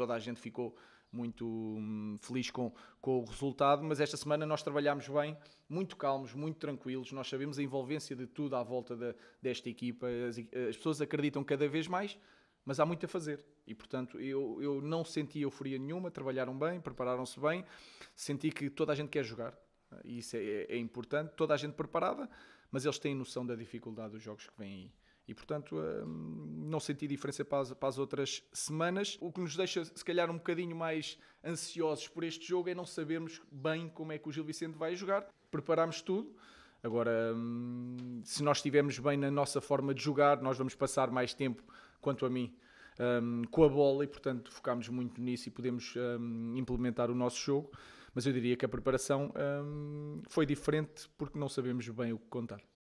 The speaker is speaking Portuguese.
toda a gente ficou muito hum, feliz com, com o resultado, mas esta semana nós trabalhámos bem, muito calmos, muito tranquilos, nós sabemos a envolvência de tudo à volta de, desta equipa, as, as, pessoas acreditam cada vez mais, mas há muito a fazer e, portanto, eu, eu não senti euforia nenhuma, trabalharam bem, prepararam-se bem, senti que toda a gente quer jogar e isso é, é, é importante, toda a gente preparada, mas eles têm noção da dificuldade dos jogos que vêm aí. E, portanto, hum, não senti diferença para as, para as outras semanas. O que nos deixa, se calhar, um bocadinho mais ansiosos por este jogo é não sabermos bem como é que o Gil Vicente vai jogar. Preparámos tudo. Agora, hum, se nós estivermos bem na nossa forma de jogar, nós vamos passar mais tempo, quanto a mim, hum, com a bola e, portanto, focámos muito nisso e podemos hum, implementar o nosso jogo. Mas eu diria que a preparação foi diferente porque não sabemos bem o que contar.